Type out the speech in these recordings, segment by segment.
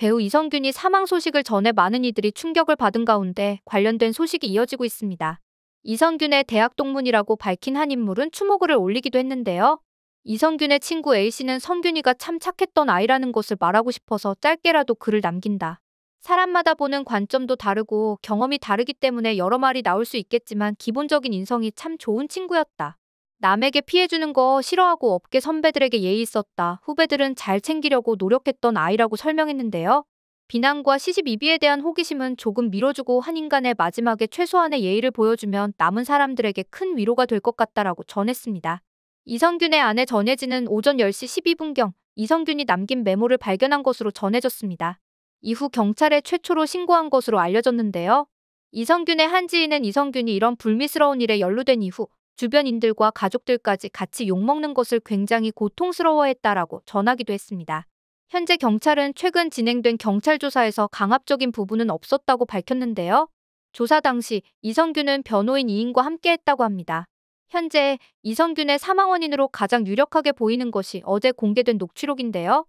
배우 이성균이 사망 소식을 전해 많은 이들이 충격을 받은 가운데 관련된 소식이 이어지고 있습니다. 이성균의 대학 동문이라고 밝힌 한 인물은 추모글을 올리기도 했는데요. 이성균의 친구 A씨는 성균이가 참 착했던 아이라는 것을 말하고 싶어서 짧게라도 글을 남긴다. 사람마다 보는 관점도 다르고 경험이 다르기 때문에 여러 말이 나올 수 있겠지만 기본적인 인성이 참 좋은 친구였다. 남에게 피해주는 거 싫어하고 업계 선배들에게 예의 있었다. 후배들은 잘 챙기려고 노력했던 아이라고 설명했는데요. 비난과 시시비비에 대한 호기심은 조금 밀어주고 한 인간의 마지막에 최소한의 예의를 보여주면 남은 사람들에게 큰 위로가 될 것 같다라고 전했습니다. 이성균의 아내 전혜진은 오전 10시 12분경 이성균이 남긴 메모를 발견한 것으로 전해졌습니다. 이후 경찰에 최초로 신고한 것으로 알려졌는데요. 이성균의 한 지인은 이성균이 이런 불미스러운 일에 연루된 이후 주변인들과 가족들까지 같이 욕먹는 것을 굉장히 고통스러워했다라고 전하기도 했습니다. 현재 경찰은 최근 진행된 경찰 조사에서 강압적인 부분은 없었다고 밝혔는데요. 조사 당시 이성균은 변호인 2인과 함께했다고 합니다. 현재 이성균의 사망 원인으로 가장 유력하게 보이는 것이 어제 공개된 녹취록인데요.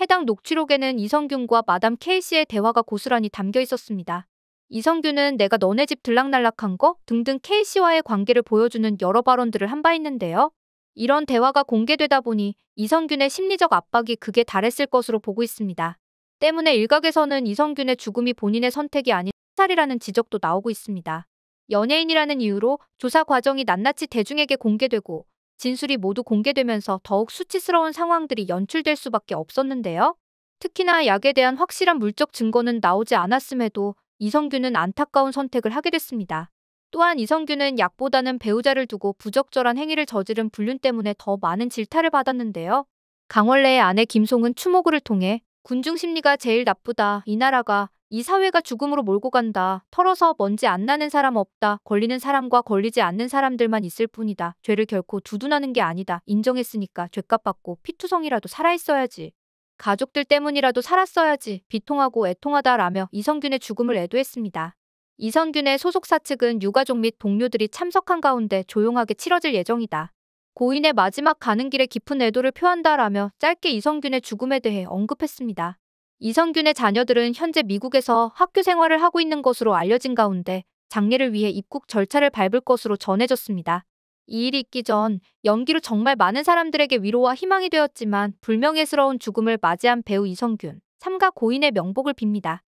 해당 녹취록에는 이성균과 마담 케이씨의 대화가 고스란히 담겨 있었습니다. 이성규는 내가 너네 집 들락날락한 거 등등 K씨와의 관계를 보여주는 여러 발언들을 한 바 있는데요. 이런 대화가 공개되다 보니 이성균의 심리적 압박이 극에 달했을 것으로 보고 있습니다. 때문에 일각에서는 이성균의 죽음이 본인의 선택이 아닌 살이라는 지적도 나오고 있습니다. 연예인이라는 이유로 조사 과정이 낱낱이 대중에게 공개되고 진술이 모두 공개되면서 더욱 수치스러운 상황들이 연출될 수밖에 없었는데요. 특히나 약에 대한 확실한 물적 증거는 나오지 않았음에도 이성규는 안타까운 선택을 하게 됐습니다. 또한 이성규는 약보다는 배우자를 두고 부적절한 행위를 저지른 불륜 때문에 더 많은 질타를 받았는데요. 강원래의 아내 김송은 추모구를 통해 군중 심리가 제일 나쁘다. 이 나라가 이 사회가 죽음으로 몰고 간다. 털어서 먼지 안 나는 사람 없다. 걸리는 사람과 걸리지 않는 사람들만 있을 뿐이다. 죄를 결코 두둔하는 게 아니다. 인정했으니까 죄값 받고 피투성이라도 살아있어야지. 가족들 때문이라도 살았어야지 비통하고 애통하다라며 이성균의 죽음을 애도했습니다. 이성균의 소속사 측은 유가족 및 동료들이 참석한 가운데 조용하게 치러질 예정이다. 고인의 마지막 가는 길에 깊은 애도를 표한다라며 짧게 이성균의 죽음에 대해 언급했습니다. 이성균의 자녀들은 현재 미국에서 학교 생활을 하고 있는 것으로 알려진 가운데 장례를 위해 입국 절차를 밟을 것으로 전해졌습니다. 이 일이 있기 전 연기로 정말 많은 사람들에게 위로와 희망이 되었지만 불명예스러운 죽음을 맞이한 배우 이성균. 삼가 고인의 명복을 빕니다.